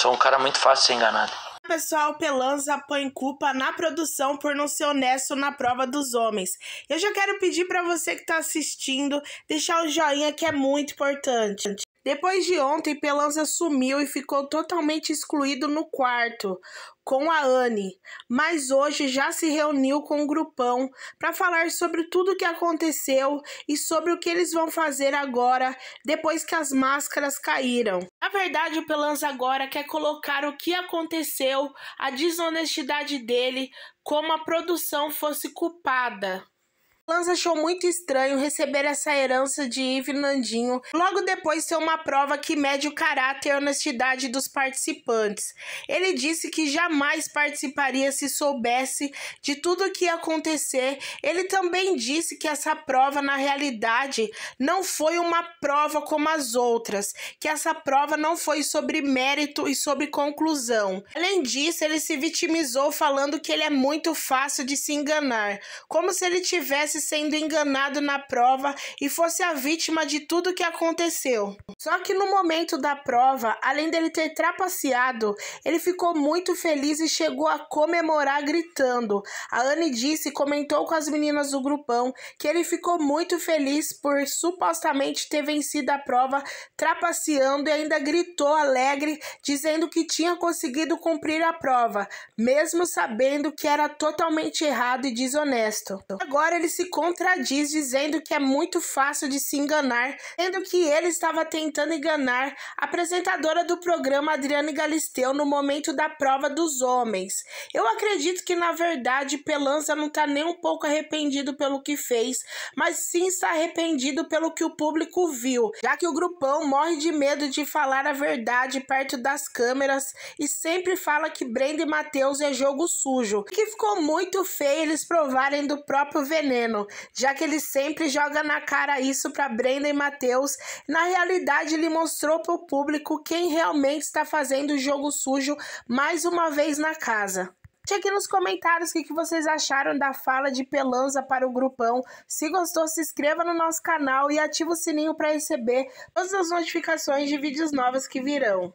Sou um cara muito fácil de ser enganado. Pessoal, Pelanza põe culpa na produção por não ser honesto na prova dos homens. Eu já quero pedir para você que está assistindo deixar o joinha que é muito importante. Depois de ontem, Pelanza sumiu e ficou totalmente excluído no quarto com a Anne, mas hoje já se reuniu com o grupão para falar sobre tudo o que aconteceu e sobre o que eles vão fazer agora depois que as máscaras caíram. Na verdade, o Pelanza agora quer colocar o que aconteceu, a desonestidade dele, como a produção fosse culpada. Lanza achou muito estranho receber essa herança de Ivo Nandinho logo depois ser uma prova que mede o caráter e honestidade dos participantes. Ele disse que jamais participaria se soubesse de tudo o que ia acontecer. Ele também disse que essa prova, na realidade, não foi uma prova como as outras, que essa prova não foi sobre mérito e sobre conclusão. Além disso, ele se vitimizou falando que ele é muito fácil de se enganar, como se ele tivesse estivesse sendo enganado na prova e fosse a vítima de tudo que aconteceu. Só que no momento da prova, além dele ter trapaceado, ele ficou muito feliz e chegou a comemorar gritando. A Anne disse, e comentou com as meninas do grupão, que ele ficou muito feliz por supostamente ter vencido a prova trapaceando e ainda gritou alegre, dizendo que tinha conseguido cumprir a prova, mesmo sabendo que era totalmente errado e desonesto. Agora ele se contradiz dizendo que é muito fácil de se enganar, sendo que ele estava tentando enganar a apresentadora do programa Adriane Galisteu no momento da prova dos homens. Eu acredito que na verdade Pelanza não está nem um pouco arrependido pelo que fez, mas sim está arrependido pelo que o público viu, já que o grupão morre de medo de falar a verdade perto das câmeras e sempre fala que Brenda e Matheus é jogo sujo, que ficou muito feio eles provarem do próprio veneno já que ele sempre joga na cara isso para Brenda e Matheus, na realidade ele mostrou para o público quem realmente está fazendo o jogo sujo mais uma vez na casa. Deixe aqui nos comentários o que vocês acharam da fala de Pelanza para o grupão. Se gostou, se inscreva no nosso canal e ative o sininho para receber todas as notificações de vídeos novos que virão.